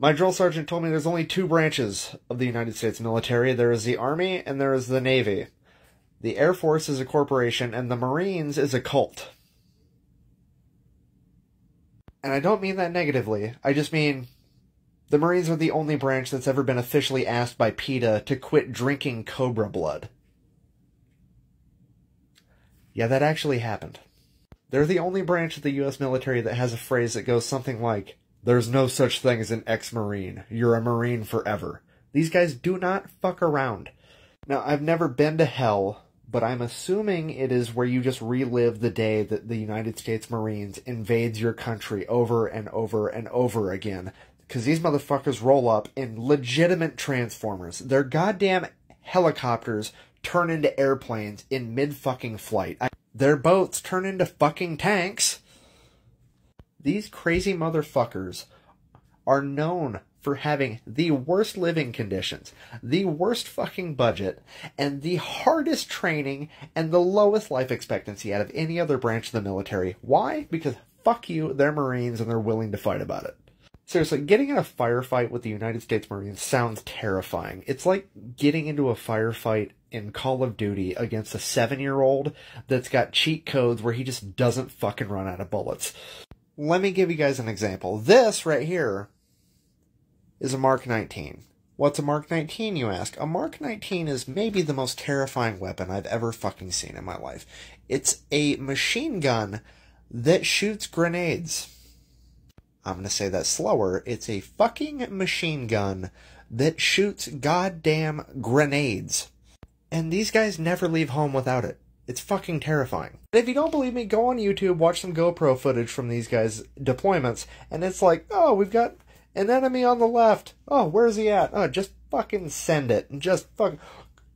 My drill sergeant told me there's only two branches of the United States military there is the Army and there is the Navy. The Air Force is a corporation, and the Marines is a cult. And I don't mean that negatively, I just mean the Marines are the only branch that's ever been officially asked by PETA to quit drinking cobra blood. Yeah, that actually happened. They're the only branch of the US military that has a phrase that goes something like, there's no such thing as an ex-Marine. You're a Marine forever. These guys do not fuck around. Now, I've never been to hell, but I'm assuming it is where you just relive the day that the United States Marines invades your country over and over and over again. Because these motherfuckers roll up in legitimate Transformers. Their goddamn helicopters turn into airplanes in mid-fucking flight. I their boats turn into fucking tanks. These crazy motherfuckers are known for having the worst living conditions, the worst fucking budget, and the hardest training and the lowest life expectancy out of any other branch of the military. Why? Because fuck you, they're Marines and they're willing to fight about it. Seriously, getting in a firefight with the United States Marines sounds terrifying. It's like getting into a firefight in Call of Duty against a seven year old that's got cheat codes where he just doesn't fucking run out of bullets let me give you guys an example. This right here is a Mark 19. What's a Mark 19, you ask? A Mark 19 is maybe the most terrifying weapon I've ever fucking seen in my life. It's a machine gun that shoots grenades. I'm gonna say that slower. It's a fucking machine gun that shoots goddamn grenades. And these guys never leave home without it. It's fucking terrifying. And if you don't believe me, go on YouTube, watch some GoPro footage from these guys' deployments, and it's like, oh, we've got an enemy on the left. Oh, where's he at? Oh, just fucking send it. And just fucking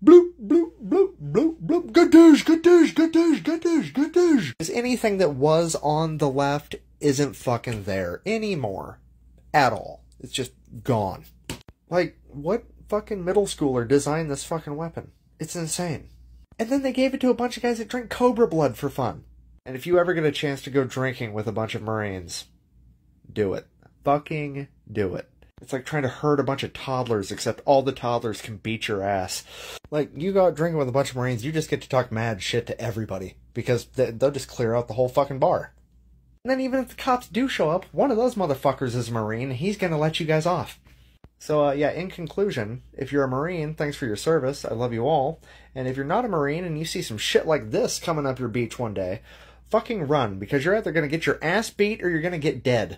Bloop, bloop, bloop, bloop, bloop. Gadoosh, gadoosh, gadoosh, gadoosh, gadoosh. Because anything that was on the left isn't fucking there anymore. At all. It's just gone. Like, what fucking middle schooler designed this fucking weapon? It's insane. And then they gave it to a bunch of guys that drink cobra blood for fun. And if you ever get a chance to go drinking with a bunch of Marines, do it. Fucking do it. It's like trying to herd a bunch of toddlers, except all the toddlers can beat your ass. Like, you go out drinking with a bunch of Marines, you just get to talk mad shit to everybody, because they'll just clear out the whole fucking bar. And then even if the cops do show up, one of those motherfuckers is a Marine, he's gonna let you guys off. So, uh, yeah, in conclusion, if you're a Marine, thanks for your service. I love you all. And if you're not a Marine and you see some shit like this coming up your beach one day, fucking run because you're either going to get your ass beat or you're going to get dead.